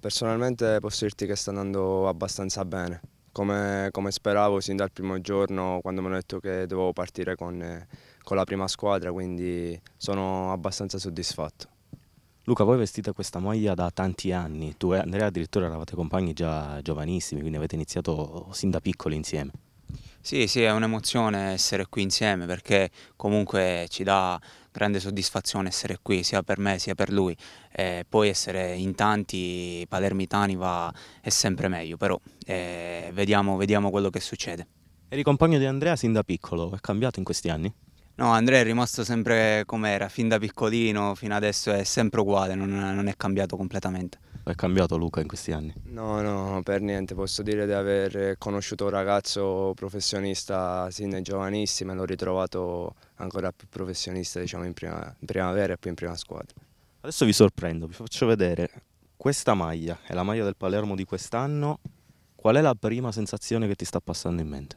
personalmente posso dirti che sta andando abbastanza bene, come, come, speravo sin dal primo giorno quando mi hanno detto che dovevo partire con, con la prima squadra, quindi sono abbastanza soddisfatto. Luca, voi vestite questa maglia da tanti anni, tu e Andrea addirittura eravate compagni già giovanissimi, quindi avete iniziato sin da piccoli insieme. Sì, sì, è un'emozione essere qui insieme perché comunque ci dà grande soddisfazione essere qui sia per me sia per lui eh, poi essere in tanti palermitani va, è sempre meglio però eh, vediamo, vediamo quello che succede Eri compagno di Andrea sin da piccolo, è cambiato in questi anni? No, Andrea è rimasto sempre come era, fin da piccolino fino adesso è sempre uguale, non, non è cambiato completamente. È cambiato Luca in questi anni? No, no, per niente. Posso dire di aver conosciuto un ragazzo professionista sin da giovanissimo e l'ho ritrovato ancora più professionista diciamo, in, prima, in primavera e poi in prima squadra. Adesso vi sorprendo, vi faccio vedere questa maglia, è la maglia del Palermo di quest'anno. Qual è la prima sensazione che ti sta passando in mente?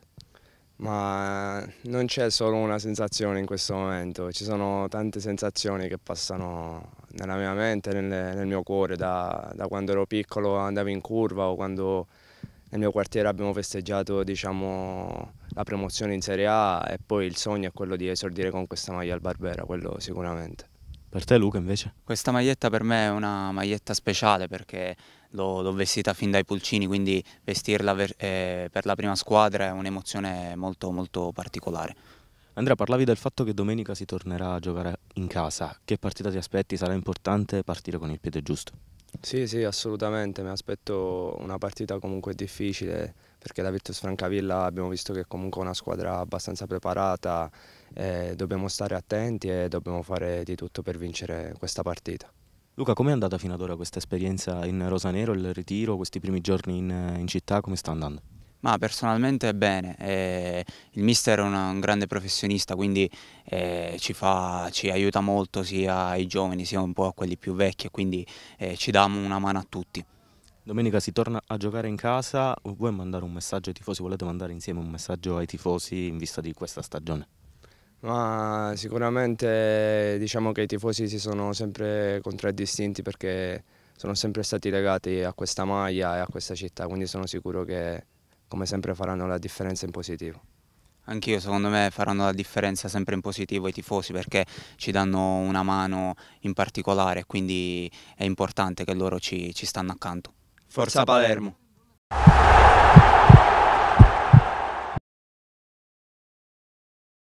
ma eh, non c'è solo una sensazione in questo momento, ci sono tante sensazioni che passano nella mia mente, nel, nel mio cuore, da, da, quando ero piccolo andavo in curva o quando nel mio quartiere abbiamo festeggiato diciamo, la promozione in Serie A e poi il sogno è quello di esordire con questa maglia al Barbera, quello sicuramente. Per te Luca invece? Questa maglietta per me è una maglietta speciale perché l'ho vestita fin dai pulcini, quindi vestirla per, eh, per la prima squadra è un'emozione molto, molto particolare. Andrea, parlavi del fatto che domenica si tornerà a giocare in casa. Che partita ti aspetti? Sarà importante partire con il piede giusto? Sì, sì, assolutamente. Mi aspetto una partita comunque difficile perché la Virtus Francavilla abbiamo visto che è comunque una squadra abbastanza preparata eh, dobbiamo stare attenti e dobbiamo fare di tutto per vincere questa partita. Luca, com'è andata fino ad ora questa esperienza in Rosanero, il ritiro, questi primi giorni in, in città, come sta andando? Ma personalmente bene, eh, il mister è una, un grande professionista quindi eh, ci, fa, ci, aiuta molto sia ai giovani sia un po' a quelli più vecchi quindi eh, ci dà una mano a tutti. Domenica si torna a giocare in casa, vuoi mandare un messaggio ai tifosi, volete mandare insieme un messaggio ai tifosi in vista di questa stagione? Ma sicuramente diciamo che i tifosi si sono sempre contraddistinti perché sono sempre stati legati a questa maglia e a questa città, quindi sono sicuro che come sempre faranno la differenza in positivo. Anch'io secondo me faranno la differenza sempre in positivo i tifosi perché ci danno una mano in particolare, quindi è importante che loro ci, ci stanno accanto. Forza Palermo!